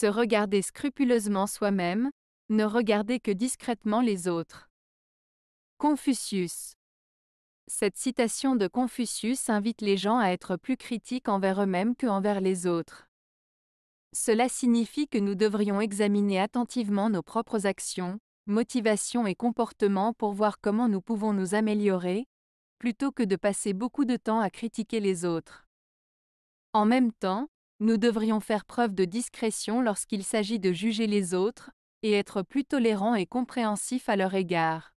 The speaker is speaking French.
Se regarder scrupuleusement soi-même, ne regarder que discrètement les autres. Confucius. Cette citation de Confucius invite les gens à être plus critiques envers eux-mêmes que envers les autres. Cela signifie que nous devrions examiner attentivement nos propres actions, motivations et comportements pour voir comment nous pouvons nous améliorer, plutôt que de passer beaucoup de temps à critiquer les autres. En même temps, nous devrions faire preuve de discrétion lorsqu'il s'agit de juger les autres, et être plus tolérants et compréhensifs à leur égard.